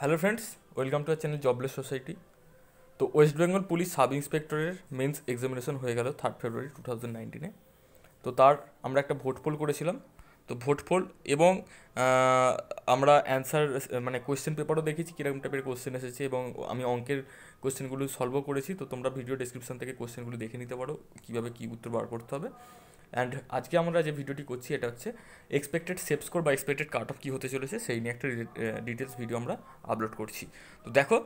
hello friends welcome to our channel jobless society তো West Bengal police sub ইন্সপেক্টরের mains examination হয়ে গেল third February two thousand নাইনটিনে তো তার আমরা একটা ভোট পোল করেছিলাম তো ভোট পোল এবং আমরা অ্যান্সার মানে কোয়েশ্চেন পেপারও দেখেছি কীরকম টাইপের কোয়েশ্চেন এসেছে এবং আমি অঙ্কের কোয়েশ্চেনগুলো সলভও করেছি তো তোমরা ভিডিও ডিসক্রিপশান থেকে কোয়েশ্চেনগুলো দেখে নিতে পারো কীভাবে কী উত্তর বার করতে হবে অ্যান্ড আজকে আমরা যে ভিডিওটি করছি এটা হচ্ছে এক্সপেক্টেড সেপ স্কোর বা এক্সপেক্টেড কাট অফ কী হতে চলেছে সেই নিয়ে একটা ডিটেলস ভিডিও আমরা আপলোড করছি তো দেখো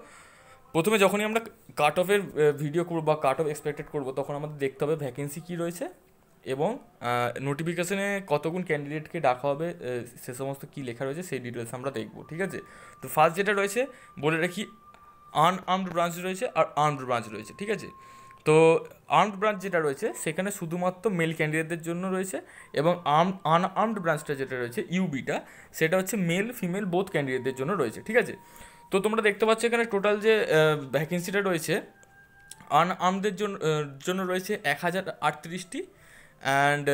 প্রথমে যখনই আমরা কাট অফের ভিডিও করবো বা কাট অফ এক্সপেক্টেড করবো তখন আমাদের দেখতে হবে ভ্যাকেন্সি কী রয়েছে এবং নোটিফিকেশানে কতগুণ ক্যান্ডিডেটকে ডাকা হবে সে সমস্ত কী লেখা রয়েছে সেই ডিটেলস আমরা দেখবো ঠিক আছে তো ফার্স্ট যেটা রয়েছে বলে রাখি আনআর্মড ব্রাঞ্চ রয়েছে আর আর্মড ব্রাঞ্চ রয়েছে ঠিক আছে তো আর্মড ব্রাঞ্চ যেটা রয়েছে সেখানে শুধুমাত্র মেল ক্যান্ডিডেটদের জন্য রয়েছে এবং আর্ম আনআর্মড ব্রাঞ্চটা যেটা রয়েছে ইউবিটা সেটা হচ্ছে মেল ফিমেল বোথ ক্যান্ডিডেটদের জন্য রয়েছে ঠিক আছে তো তোমরা দেখতে পাচ্ছ এখানে টোটাল যে ভ্যাকেন্সিটা রয়েছে আনআর্মদের জন্য জন্য রয়েছে এক হাজার আটত্রিশটি অ্যান্ড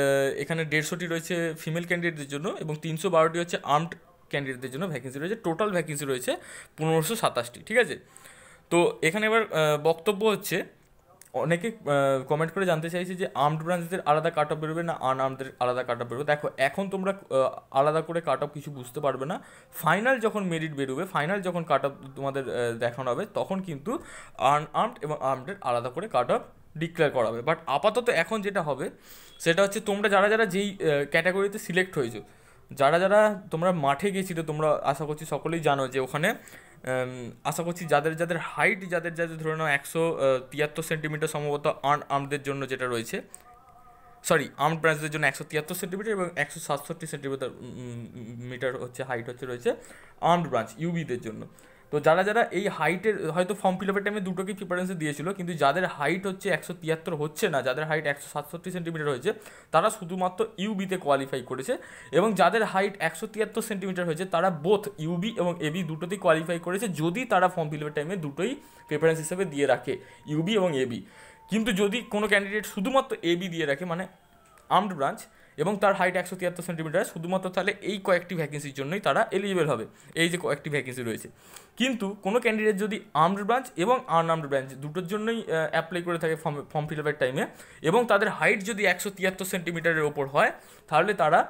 এখানে দেড়শোটি রয়েছে ফিমেল ক্যান্ডিডেটদের জন্য এবং তিনশো বারোটি হচ্ছে আর্মড ক্যান্ডিডেটদের জন্য ভ্যাকেন্সি রয়েছে টোটাল ভ্যাকেন্সি রয়েছে পনেরোশো সাতাশটি ঠিক আছে তো এখানে এবার বক্তব্য হচ্ছে অনেকে কমেন্ট করে জানতে চাইছে যে আর্মড ব্রাঞ্চদের আলাদা কাট অফ বেরোবে না আনআর্মদের আলাদা কাট অফ বেরোবে দেখো এখন তোমরা আলাদা করে কাট অফ কিছু বুঝতে পারবে না ফাইনাল যখন মেরিট বেরোবে ফাইনাল যখন কাট অফ তোমাদের দেখানো হবে তখন কিন্তু আনআর্মড এবং আর্মডের আলাদা করে কাট অফ ডিক্লেয়ার করা হবে বাট আপাতত এখন যেটা হবে সেটা হচ্ছে তোমরা যারা যারা যেই ক্যাটাগরিতে সিলেক্ট হয়েছো যারা যারা তোমরা মাঠে গেছিলে তোমরা আশা করছি সকলেই জানো যে ওখানে Um, আশা করছি যাদের যাদের হাইট যাদের যাদের ধরে নাও একশো তিয়াত্তর সেন্টিমিটার সম্ভবত আন আর্মদের জন্য যেটা রয়েছে সরি আর্ম ব্রাঞ্চদের জন্য একশো তিয়াত্তর সেন্টিমিটার এবং একশো সাতষট্টি সেন্টিমিটার মিটার হচ্ছে হাইট হচ্ছে রয়েছে আর্ম ব্রাঞ্চ ইউবিদের জন্য তো যারা যারা এই হাইটের হয়তো ফর্ম ফিল আপের টাইমে দুটোকে প্রিফারেন্স দিয়েছিল কিন্তু যাদের হাইট হচ্ছে একশো তিয়াত্তর হচ্ছে না যাদের হাইট একশো সাতষট্টি সেন্টিমিটার হয়েছে তারা শুধুমাত্র ইউবিতে কোয়ালিফাই করেছে এবং যাদের হাইট একশো তিয়াত্তর সেন্টিমিটার হয়েছে তারা বোথ ইউবি এবং এবি দুটোতেই কোয়ালিফাই করেছে যদি তারা ফর্ম ফিল আপের টাইমে দুটোই প্রিফারেন্স হিসেবে দিয়ে রাখে ইউবি এবং এবি কিন্তু যদি কোনো ক্যান্ডিডেট শুধুমাত্র এবি দিয়ে রাখে মানে আর্মড ব্রাঞ্চ এবং তার হাইট একশো তিয়াত্তর সেন্টিমিটার শুধুমাত্র তাহলে এই কয়েকটি ভ্যাকেন্সির জন্যই তারা এলিজিবল হবে এই যে কয়েকটি ভ্যাকেন্সি রয়েছে কিন্তু কোনো ক্যান্ডিডেট যদি আর্মড ব্রাঞ্চ এবং আনআর্মড ব্রাঞ্চ দুটোর জন্যই অ্যাপ্লাই করে থাকে ফর্ম ফর্ম ফিল আপের টাইমে এবং তাদের হাইট যদি একশো তিয়াত্তর সেন্টিমিটারের ওপর হয় তাহলে তারা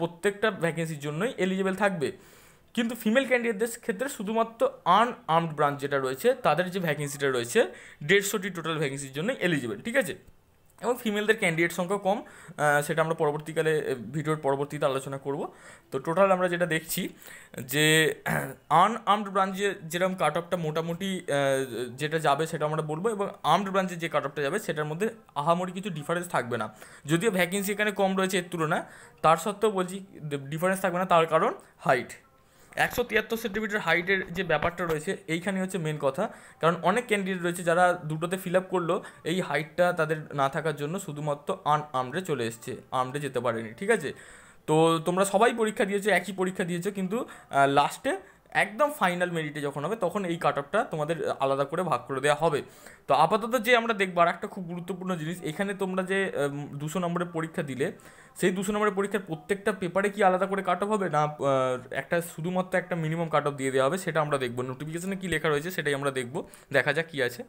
প্রত্যেকটা ভ্যাকেন্সির জন্যই এলিজিবল থাকবে কিন্তু ফিমেল ক্যান্ডিডেটদের ক্ষেত্রে শুধুমাত্র আনআর্মড ব্রাঞ্চ যেটা রয়েছে তাদের যে ভ্যাকেন্সিটা রয়েছে দেড়শোটি টোটাল ভ্যাকেন্সির জন্যই এলিজিবল ঠিক আছে এবং ফিমেলদের ক্যান্ডিডেট সংখ্যা কম সেটা আমরা পরবর্তীকালে ভিডিওর পরবর্তীতে আলোচনা করব তো টোটাল আমরা যেটা দেখছি যে আনআর্মড ব্রাঞ্চে যেরকম কাট অফটা মোটামুটি যেটা যাবে সেটা আমরা বলবো এবং আর্মড ব্রাঞ্চে যে কাট অফটা যাবে সেটার মধ্যে আহামরি কিছু ডিফারেন্স থাকবে না যদিও ভ্যাকেন্সি এখানে কম রয়েছে এর তুলনায় তার সত্ত্বেও বলছি ডিফারেন্স থাকবে না তার কারণ হাইট একশো তিয়াত্তর সেন্টিমিটার হাইটের যে ব্যাপারটা রয়েছে এইখানে হচ্ছে মেন কথা কারণ অনেক ক্যান্ডিডেট রয়েছে যারা দুটোতে ফিল আপ করলো এই হাইটটা তাদের না থাকার জন্য শুধুমাত্র আন আমরে চলে এসছে আমরে যেতে পারেনি ঠিক আছে তো তোমরা সবাই পরীক্ষা দিয়েছো একই পরীক্ষা দিয়েছো কিন্তু লাস্টে একদম ফাইনাল মেরিটে যখন হবে তখন এই কাট অফটা তোমাদের আলাদা করে ভাগ করে দেওয়া হবে তো আপাতত যে আমরা দেখবো আর একটা খুব গুরুত্বপূর্ণ জিনিস এখানে তোমরা যে দুশো নম্বরের পরীক্ষা দিলে সেই দুশো নম্বরের পরীক্ষার প্রত্যেকটা পেপারে কি আলাদা করে কাট অফ হবে না একটা শুধুমাত্র একটা মিনিমাম কাট অফ দিয়ে দেওয়া হবে সেটা আমরা দেখবো নোটিফিকেশানে কী লেখা রয়েছে সেটাই আমরা দেখবো দেখা যাক কী আছে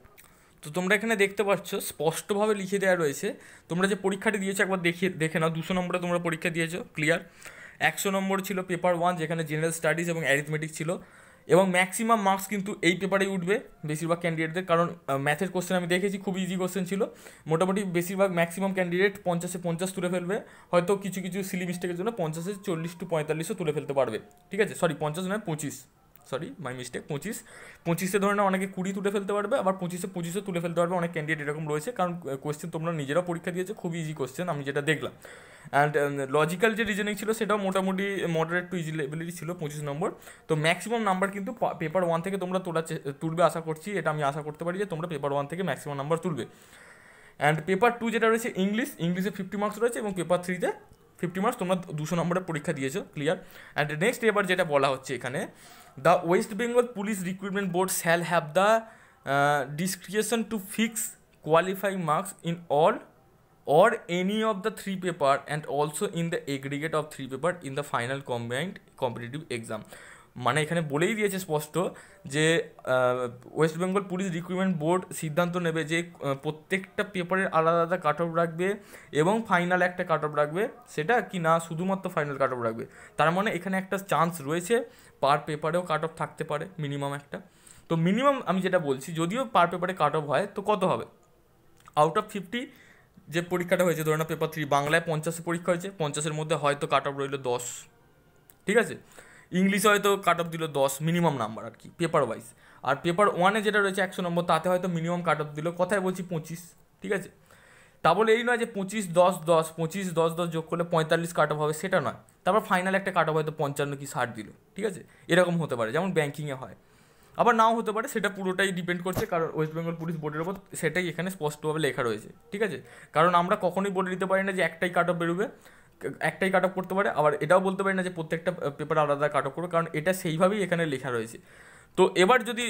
তো তোমরা এখানে দেখতে পাচ্ছ স্পষ্টভাবে লিখে দেওয়া রয়েছে তোমরা যে পরীক্ষাটি দিয়েছো একবার দেখে দেখে নাও দুশো নম্বরে তোমরা পরীক্ষা দিয়েছো ক্লিয়ার একশো নম্বর ছিল পেপার ওয়ান যেখানে জেনারেল স্টাডিজ এবং অ্যারিথমেটিক ছিল এবং ম্যাক্সিমাম মার্কস কিন্তু এই পেপারেই উঠবে বেশিরভাগ ক্যান্ডিডেটদের কারণ ম্যাথের কোশ্চেন আমি দেখেছি খুব ইজি কোশ্চেন ছিল মোটামুটি বেশিরভাগ ম্যাক্সিমাম ক্যান্ডিডেট পঞ্চাশে পঞ্চাশ তুলে ফেলবে হয়তো কিছু কিছু সিলি মিস্টেকের জন্য পঞ্চাশে চল্লিশ টু পঁয়তাল্লিশও তুলে ফেলতে পারবে ঠিক আছে সরি পঞ্চাশ নয় পঁচিশ সরি মাই মিস্টেক পঁচিশ পঁচিশে ধরে না অনেকে কুড়ি তুলে ফেলতে পারবে আবার পঁচিশে পঁচিশে তুলে ফেলতে পারবে অনেক ক্যান্ডিডেট এরকম রয়েছে কারণ কোয়েশ্চেন তোমরা নিজেরা পরীক্ষা দিয়েছে খুবই ইজি কোয়েশ্চেন আমি যেটা দেখলাম অ্যান্ড লজিক্যাল um, যে রিজনিং ছিল সেটাও মোটামুটি মডারেট টু ইজি লেভেলেরই ছিল পঁচিশ নম্বর তো ম্যাক্সিমাম নাম্বার কিন্তু পেপার ওয়ান থেকে তোমরা তোলা তুলবে আশা করছি এটা আমি আশা করতে পারি যে তোমরা পেপার ওয়ান থেকে ম্যাক্সিমাম নাম্বার তুলবে অ্যান্ড পেপার টু যেটা রয়েছে ইংলিশ ইংলিশে ফিফটি মার্কস রয়েছে এবং পেপার থ্রিতে ফিফটি মার্কস তোমরা দুশো নম্বরের পরীক্ষা দিয়েছো ক্লিয়ার অ্যান্ড নেক্সট এবার যেটা বলা হচ্ছে এখানে the west bengal police recruitment board shall have the uh, discretion to fix qualifying marks in all or any of the three paper and also in the aggregate of three paper in the final combined competitive exam মানে এখানে বলেই দিয়েছে স্পষ্ট যে West Bengal police recruitment board সিদ্ধান্ত নেবে যে প্রত্যেকটা পেপারের আলাদা আলাদা কাট অফ রাখবে এবং ফাইনাল একটা কাট অফ রাখবে সেটা কি না শুধুমাত্র ফাইনাল কাট অফ রাখবে তার মানে এখানে একটা চান্স রয়েছে পার পেপারেও কাট অফ থাকতে পারে মিনিমাম একটা তো মিনিমাম আমি যেটা বলছি যদিও পার পেপারে কাট অফ হয় তো কত হবে আউট অফ ফিফটি যে পরীক্ষাটা হয়েছে ধরে না পেপার থ্রি বাংলায় পঞ্চাশে পরীক্ষা হয়েছে পঞ্চাশের মধ্যে হয়তো কাট অফ রইল দশ ঠিক আছে ইংলিশে হয়তো কাট অফ দিল দশ মিনিমাম নাম্বার আর কি পেপার ওয়াইজ আর পেপার ওয়ানে যেটা রয়েছে একশো নম্বর তাতে হয়তো মিনিমাম কাট অফ দিল কথায় বলছি পঁচিশ ঠিক আছে তা বলে এই নয় যে পঁচিশ দশ দশ পঁচিশ দশ দশ যোগ করলে পঁয়তাল্লিশ কাট অফ হবে সেটা নয় তারপর ফাইনাল একটা কাট অফ হয়তো পঞ্চান্ন কি ষাট দিল ঠিক আছে এরকম হতে পারে যেমন ব্যাঙ্কিংয়ে হয় আবার নাও হতে পারে সেটা পুরোটাই ডিপেন্ড করছে কারণ ওয়েস্ট বেঙ্গল পুলিশ বোর্ডের ওপর সেটাই এখানে স্পষ্টভাবে লেখা রয়েছে ঠিক আছে কারণ আমরা কখনোই বলে দিতে পারি না যে একটাই কাট অফ বেরোবে একটাই কাট অফ করতে পারে আবার এটাও বলতে পারি না যে প্রত্যেকটা পেপার আলাদা কাট অফ করবে কারণ এটা সেইভাবেই এখানে লেখা রয়েছে তো এবার যদি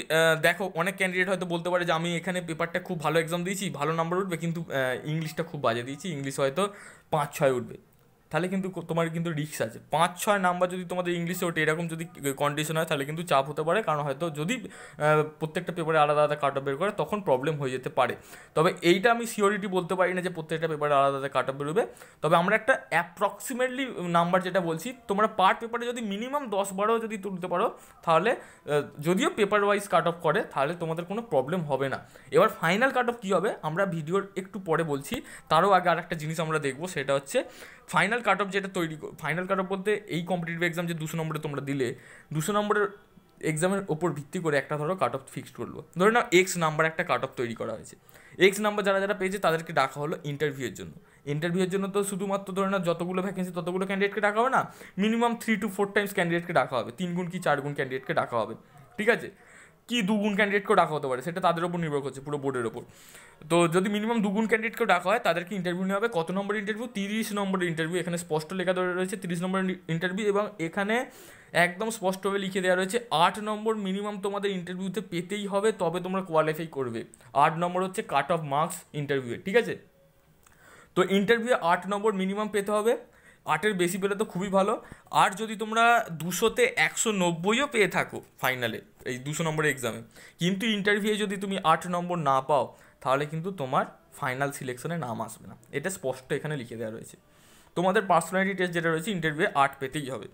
দেখো অনেক ক্যান্ডিডেট হয়তো বলতে পারে যে আমি এখানে পেপারটা খুব ভালো এক্সাম দিয়েছি ভালো নাম্বার উঠবে কিন্তু ইংলিশটা খুব বাজে দিয়েছি ইংলিশ হয়তো পাঁচ ছয় উঠবে তাহলে কিন্তু তোমার কিন্তু রিক্স আছে পাঁচ ছয় নাম্বার যদি তোমাদের ইংলিশে ওঠে এরকম যদি কন্ডিশন হয় তাহলে কিন্তু চাপ হতে পারে কারণ হয়তো যদি প্রত্যেকটা পেপারে আলাদা আলাদা কাট অফ বের করে তখন প্রবলেম হয়ে যেতে পারে তবে এইটা আমি সিওরিটি বলতে পারি না যে প্রত্যেকটা পেপারে আলাদা আলাদা কাট অফ বেরোবে তবে আমরা একটা অ্যাপ্রক্সিমেটলি নাম্বার যেটা বলছি তোমরা পার পেপারে যদি মিনিমাম দশ বারো যদি তুলতে পারো তাহলে যদিও পেপার ওয়াইজ কাট অফ করে তাহলে তোমাদের কোনো প্রবলেম হবে না এবার ফাইনাল কাট অফ কী হবে আমরা ভিডিওর একটু পরে বলছি তারও আগে আর একটা জিনিস আমরা দেখবো সেটা হচ্ছে ফাইনাল কাট অফ যেটা তৈরি ফাইনাল কাট অফ বলতে এই কম্পিটিটিভ এক্সাম যে দুশো নম্বরে তোমরা দিলে দুশো নম্বরের এক্সামের ওপর ভিত্তি করে একটা ধরো কাট অফ ফিক্সড করলো ধরে নাও এক্স নাম্বার একটা কাট অফ তৈরি করা হয়েছে এক্স নাম্বার যারা যারা পেয়েছে তাদেরকে ডাকা হলো ইন্টারভিউয়ের জন্য ইন্টারভিউয়ের জন্য তো শুধুমাত্র ধরে নাও যতগুলো ভ্যাকেন্সি ততগুলো ক্যান্ডিডেটকে ডাকা হবে না minimum three to four times ক্যান্ডিডেটকে ডাকা হবে তিন গুণ কি চার গুণ ক্যান্ডিডেটকে ডাকা হবে ঠিক আছে কি দুগুণ ক্যান্ডিডেটকেও ডাকা হতে পারে সেটা তাদের উপর নির্ভর করছে পুরো বোর্ডের ওপর তো যদি মিনিমাম দুগুণ ক্যান্ডিডেটকেও ডাকা হয় তাদেরকে ইন্টারভিউ নেওয়া হবে কত নম্বর ইন্টারভিউ তিরিশ নম্বর ইন্টারভিউ এখানে স্পষ্ট লেখা রয়েছে তিরিশ নম্বর ইন্টারভিউ এবং এখানে একদম স্পষ্টভাবে লিখে দেওয়া রয়েছে আট নম্বর মিনিমাম তোমাদের ইন্টারভিউতে পেতেই হবে তবে তোমরা কোয়ালিফাই করবে আট নম্বর হচ্ছে কাট অফ মার্কস ইন্টারভিউয়ে ঠিক আছে তো ইন্টারভিউ আট নম্বর মিনিমাম পেতে হবে আটের বেশি পেলে তো খুবই ভালো আর যদি তোমরা দুশোতে একশো নব্বইও পেয়ে থাকো ফাইনালে এই দুশো নম্বরের এক্সামে কিন্তু ইন্টারভিউয়ে যদি তুমি আট নম্বর না পাও তাহলে কিন্তু তোমার ফাইনাল সিলেকশনে নাম আসবে না এটা স্পষ্ট এখানে লিখে দেওয়া রয়েছে তোমাদের পার্সোনালিটি টেস্ট যেটা রয়েছে ইন্টারভিউয়ে আট পেতেই হবে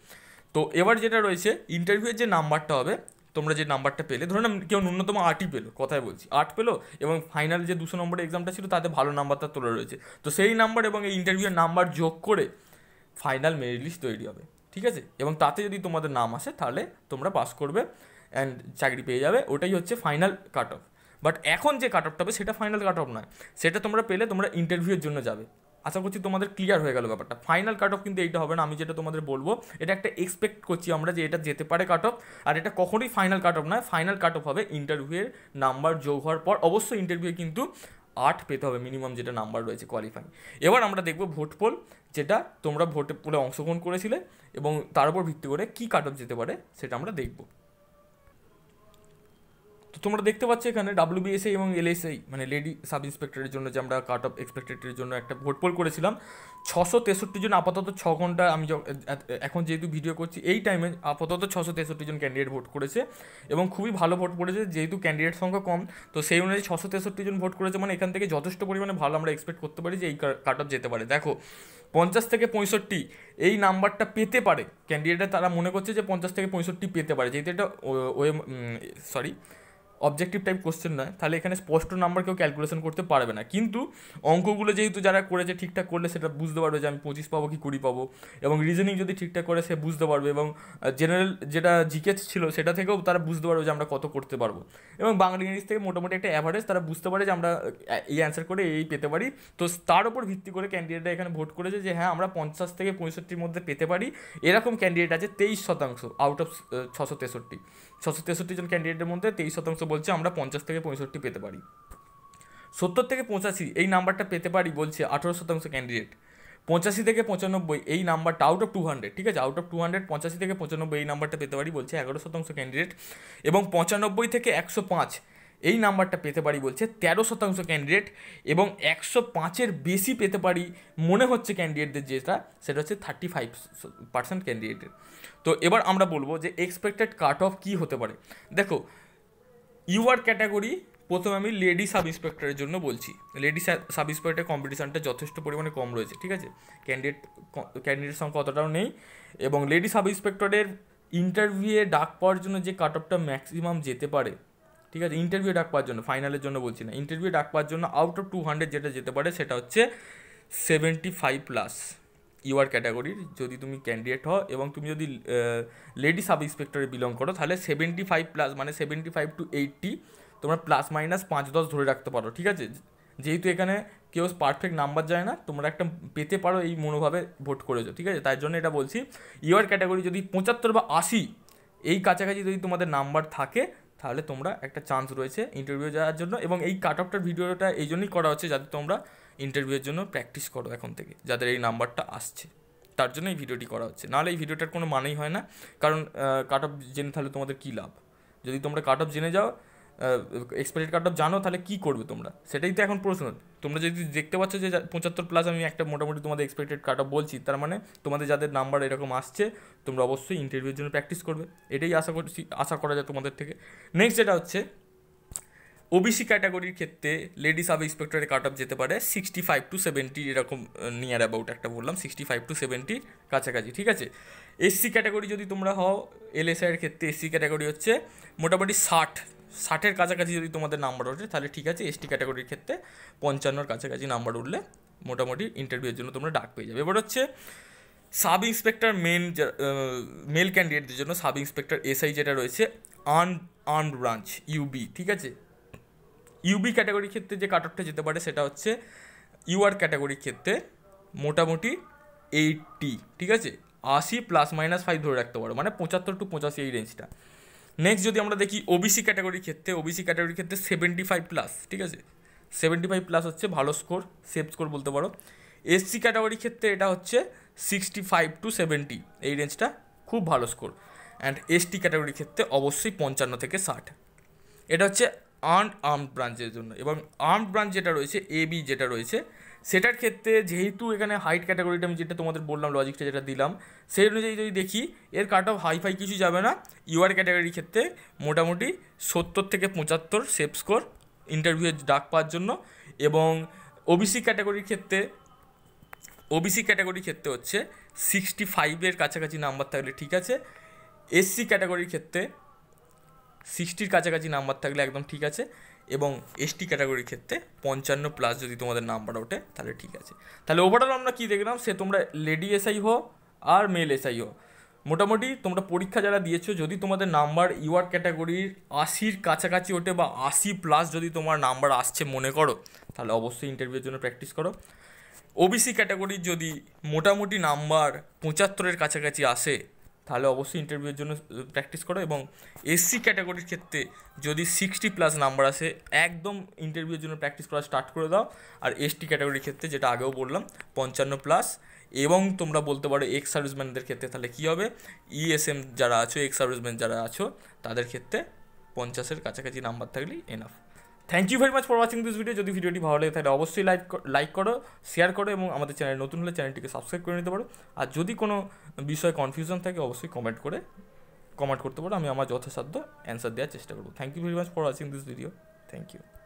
তো এবার যেটা রয়েছে ইন্টারভিউয়ের যে নাম্বারটা হবে তোমরা যে নাম্বারটা পেলে ধরো না কেউ ন্যূনতম আটই পেলো কথায় বলছি আট পেলো এবং ফাইনাল যে দুশো নম্বরের এক্সামটা ছিল তাতে ভালো নাম্বারটা তোলা রয়েছে তো সেই নাম্বার এবং এই ইন্টারভিউয়ের নাম্বার যোগ করে ফাইনাল মেরিট লিস্ট তৈরি হবে ঠিক আছে এবং তাতে যদি তোমাদের নাম আসে তাহলে তোমরা পাস করবে অ্যান্ড চাকরি পেয়ে যাবে ওটাই হচ্ছে ফাইনাল কাট অফ বাট এখন যে কাট অফটা হবে সেটা ফাইনাল কাট অফ নয় সেটা তোমরা পেলে তোমরা ইন্টারভিউয়ের জন্য যাবে আশা করছি তোমাদের ক্লিয়ার হয়ে গেল ব্যাপারটা ফাইনাল কাট অফ কিন্তু এইটা হবে না আমি যেটা তোমাদের বলবো এটা একটা এক্সপেক্ট করছি আমরা যে এটা যেতে পারে কাট অফ আর এটা কখনোই ফাইনাল কাট অফ নয় ফাইনাল কাট অফ হবে ইন্টারভিউয়ের নাম্বার যোগ হওয়ার পর অবশ্যই ইন্টারভিউয়ে কিন্তু আট পেতে হবে মিনিমাম যেটা নাম্বার রয়েছে কোয়ালিফাই এবার আমরা দেখবো ভোট পোল যেটা তোমরা ভোটে পোলে অংশগ্রহণ করেছিলে এবং তার উপর ভিত্তি করে কী কাট অফ যেতে পারে সেটা আমরা দেখবো তো তোমরা দেখতে পাচ্ছ এখানে ডাব্লিউবিএসআই এবং এলএসআই মানে লেডি সাব ইন্সপেক্টরের জন্য যে আমরা কাট অফ এক্সপেক্টেডের জন্য একটা ভোট পোল করেছিলাম ছশো তেষট্টি জন আপাতত ছ ঘন্টা আমি এখন যেহেতু ভিডিও করছি এই টাইমে আপাতত ছশো তেষট্টি জন ক্যান্ডিডেট ভোট করেছে এবং খুবই ভালো ভোট পড়েছে যেহেতু ক্যান্ডিডেট সংখ্যা কম তো সেই অনুযায়ী ছশো তেষট্টি জন ভোট করেছে মানে এখান থেকে যথেষ্ট পরিমাণে ভালো আমরা এক্সপেক্ট করতে পারি যে এই কাট অফ যেতে পারে দেখো পঞ্চাশ থেকে পঁয়ষট্টি এই নাম্বারটা পেতে পারে ক্যান্ডিডেটরা তারা মনে করছে যে পঞ্চাশ থেকে পঁয়ষট্টি পেতে পারে যেহেতু এটা ওয়ে সরি অবজেক্টিভ টাইপ কোশ্চেন নয় তাহলে এখানে স্পষ্ট নাম্বার কেউ ক্যালকুলেশন করতে পারবে না কিন্তু অঙ্কগুলো যেহেতু যারা করেছে ঠিকঠাক করলে সেটা বুঝতে পারবে যে আমি পঁচিশ পাবো কি কুড়ি পাবো এবং রিজনিং যদি ঠিকঠাক করে সে বুঝতে পারবে এবং জেনারেল যেটা জিকে ছিল সেটা থেকেও তারা বুঝতে পারবে যে আমরা কত করতে পারবো এবং বাংলা ইংলিশ থেকে মোটামুটি একটা অ্যাভারেজ তারা বুঝতে পারে যে আমরা এই অ্যান্সার করে এই পেতে পারি তো তার উপর ভিত্তি করে ক্যান্ডিডেটরা এখানে ভোট করেছে যে হ্যাঁ আমরা পঞ্চাশ থেকে পঁয়ষট্টির মধ্যে পেতে পারি এরকম ক্যান্ডিডেট আছে তেইশ শতাংশ আউট অফ ছশো তেষট্টি ছশো তেষট্টি জন ক্যান্ডিডেটের মধ্যে তেইশ শতাংশ বলছে আমরা পঞ্চাশ থেকে পঁয়ষট্টি পেতে পারি সত্তর থেকে পঁচাশি এই নাম্বারটা পেতে পারি বলছে আঠেরো শতাংশ ক্যান্ডিডেট পঁচাশি থেকে পঁচানব্বই এই নাম্বারটা আউট অফ টু হান্ড্রেড ঠিক আছে আউট অফ টু হান্ড্রেড পঁচাশি থেকে পঁচানব্বই এই নাম্বারটা পেতে পারি বলছে এগারো শতাংশ ক্যান্ডিডেট এবং পঁচানব্বই থেকে একশো পাঁচ এই নাম্বারটা পেতে পারি বলছে তেরো শতাংশ ক্যান্ডিডেট এবং একশো পাঁচের বেশি পেতে পারি মনে হচ্ছে ক্যান্ডিডেটদের যেটা সেটা হচ্ছে থার্টি ফাইভ পার্সেন্ট ক্যান্ডিডেটের তো এবার আমরা বলবো যে এক্সপেক্টেড কাট অফ কী হতে পারে দেখো ইউআর ক্যাটাগরি প্রথমে আমি লেডি সাব ইন্সপেক্টরের জন্য বলছি লেডি সাব ইন্সপেক্টর কম্পিটিশানটা যথেষ্ট পরিমাণে কম রয়েছে ঠিক আছে ক্যান্ডিডেট ক্যান্ডিডেট সংখ্যা অতটাও নেই এবং লেডি সাব ইন্সপেক্টরের ইন্টারভিউয়ে ডাক পাওয়ার জন্য যে কাট অফটা ম্যাক্সিমাম যেতে পারে ঠিক আছে ইন্টারভিউ ডাক পাওয়ার জন্য ফাইনালের জন্য বলছি না ইন্টারভিউ ডাক পাওয়ার জন্য আউট অফ টু হান্ড্রেড যেটা যেতে পারে সেটা হচ্ছে সেভেন্টি ফাইভ প্লাস ইউআর ক্যাটাগরির যদি তুমি ক্যান্ডিডেট হও এবং তুমি যদি লেডি সাব ইন্সপেক্টরে বিলং করো তাহলে সেভেন্টি ফাইভ প্লাস মানে সেভেন্টি ফাইভ টু এইটটি তোমরা প্লাস মাইনাস পাঁচ দশ ধরে রাখতে পারো ঠিক আছে যেহেতু এখানে কেউ পারফেক্ট নাম্বার যায় না তোমরা একটা পেতে পারো এই মনোভাবে ভোট করেছো ঠিক আছে তাই জন্য এটা বলছি ইউআর ক্যাটাগরি যদি পঁচাত্তর বা আশি এই কাছাকাছি যদি তোমাদের নাম্বার থাকে তাহলে তোমরা একটা চান্স রয়েছে ইন্টারভিউ যাওয়ার জন্য এবং এই কাট অফটার ভিডিওটা এই জন্যই করা হচ্ছে যাতে তোমরা ইন্টারভিউয়ের জন্য প্র্যাকটিস করো এখন থেকে যাদের এই নাম্বারটা আসছে তার জন্য এই ভিডিওটি করা হচ্ছে নাহলে এই ভিডিওটার কোনো মানেই হয় না কারণ কাট অফ জেনে তাহলে তোমাদের কী লাভ যদি তোমরা কাট অফ জেনে যাও এক্সপেক্টেড কাট অফ জানো তাহলে কী করবে তোমরা সেটাই তো এখন প্রশ্ন তোমরা যদি দেখতে পাচ্ছ যে পঁচাত্তর প্লাস আমি একটা মোটামুটি তোমাদের এক্সপেক্টেড কাট অফ বলছি তার মানে তোমাদের যাদের নাম্বার এরকম আসছে তোমরা অবশ্যই ইন্টারভিউর জন্য প্র্যাকটিস করবে এটাই আশা করছি আশা করা যায় তোমাদের থেকে নেক্সট যেটা হচ্ছে ওবিসি ক্যাটাগরির ক্ষেত্রে লেডি সাব ইন্সপেক্টরের কাট অফ যেতে পারে সিক্সটি ফাইভ টু সেভেন্টি এরকম নিয়ার অ্যাবাউট একটা বললাম সিক্সটি ফাইভ টু সেভেন্টির কাছাকাছি ঠিক আছে এসসি ক্যাটাগরি যদি তোমরা হও এলএসআইয়ের ক্ষেত্রে এসসি ক্যাটাগরি হচ্ছে মোটামুটি ষাট ষাটের কাছাকাছি যদি তোমাদের নাম্বার ওঠে তাহলে ঠিক আছে এসটি ক্যাটাগরির ক্ষেত্রে পঞ্চান্নর কাছাকাছি নাম্বার উঠলে মোটামুটি ইন্টারভিউয়ের জন্য তোমরা ডাক পেয়ে যাবে এবার হচ্ছে সাব ইন্সপেক্টর মেন মেল ক্যান্ডিডেটদের জন্য সাব ইন্সপেক্টর এসআই যেটা রয়েছে আন আন ব্রাঞ্চ ইউবি ঠিক আছে ইউবি ক্যাটাগরির ক্ষেত্রে যে কাট অফটা যেতে পারে সেটা হচ্ছে ইউআর ক্যাটাগরির ক্ষেত্রে মোটামুটি এইটটি ঠিক আছে আশি প্লাস মাইনাস ফাইভ ধরে রাখতে পারো মানে পঁচাত্তর টু পঁচাশি এই রেঞ্জটা নেক্সট যদি আমরা দেখি ওবিসি ক্যাটাগরির ক্ষেত্রে ওবিসি ক্যাটাগরির ক্ষেত্রে সেভেন্টি ফাইভ প্লাস ঠিক আছে সেভেন্টি ফাইভ প্লাস হচ্ছে ভালো স্কোর সেফ স্কোর বলতে পারো এসসি ক্যাটাগরির ক্ষেত্রে এটা হচ্ছে সিক্সটি ফাইভ টু সেভেন্টি এই রেঞ্জটা খুব ভালো স্কোর অ্যান্ড এসটি ক্যাটাগরির ক্ষেত্রে অবশ্যই পঞ্চান্ন থেকে ষাট এটা হচ্ছে আর্ন আর্ম ব্রাঞ্চের জন্য এবং আর্ম ব্রাঞ্চ যেটা রয়েছে এবি যেটা রয়েছে সেটার ক্ষেত্রে যেহেতু এখানে হাইট ক্যাটাগরিটা আমি যেটা তোমাদের বললাম লজিকটা যেটা দিলাম সেই অনুযায়ী যদি দেখি এর কাট অফ হাইফাই কিছু যাবে না ইউআর ক্যাটাগরির ক্ষেত্রে মোটামুটি সত্তর থেকে পঁচাত্তর সেফ স্কোর ইন্টারভিউয়ে ডাক পাওয়ার জন্য এবং ওবিসি ক্যাটাগরির ক্ষেত্রে ওবিসি ক্যাটাগরির ক্ষেত্রে হচ্ছে সিক্সটি ফাইভের কাছাকাছি নাম্বার থাকলে ঠিক আছে এসসি ক্যাটাগরির ক্ষেত্রে সিক্সটির কাছাকাছি নাম্বার থাকলে একদম ঠিক আছে এবং এসটি ক্যাটাগরির ক্ষেত্রে পঞ্চান্ন প্লাস যদি তোমাদের নাম্বার ওঠে তাহলে ঠিক আছে তাহলে ওভারঅল আমরা কী দেখলাম সে তোমরা লেডি এসআই হো আর মেল এসআই হো মোটামুটি তোমরা পরীক্ষা যারা দিয়েছো যদি তোমাদের নাম্বার ইউআর ক্যাটাগরির আশির কাছাকাছি ওঠে বা আশি প্লাস যদি তোমার নাম্বার আসছে মনে করো তাহলে অবশ্যই ইন্টারভিউর জন্য প্র্যাকটিস করো ওবিসি ক্যাটাগরির যদি মোটামুটি নাম্বার পঁচাত্তরের কাছাকাছি আসে তাহলে অবশ্যই ইন্টারভিউর জন্য প্র্যাকটিস করো এবং এসসি ক্যাটাগরির ক্ষেত্রে যদি সিক্সটি প্লাস নাম্বার আসে একদম ইন্টারভিউর জন্য প্র্যাকটিস করা স্টার্ট করে দাও আর এসটি ক্যাটাগরির ক্ষেত্রে যেটা আগেও বললাম পঞ্চান্ন প্লাস এবং তোমরা বলতে পারো এক্স সার্ভিসম্যানদের ক্ষেত্রে তাহলে কী হবে ইএসএম e যারা আছো এক্স সার্ভিসম্যান যারা আছো তাদের ক্ষেত্রে পঞ্চাশের কাছাকাছি নাম্বার থাকলেই enough thank you very much for watching this video যদি ভিডিওটি ভালো লাগে তাহলে অবশ্যই লাইক লাইক করো শেয়ার করো এবং আমাদের চ্যানেল নতুন হলে চ্যানেলটিকে সাবস্ক্রাইব করে নিতে পারো আর যদি কোনো বিষয়ে কনফিউশন থাকে অবশ্যই কমেন্ট করে কমেন্ট করতে পারো আমি আমার যথাসাধ্য অ্যান্সার দেওয়ার চেষ্টা করবো thank you very much for watching this video thank you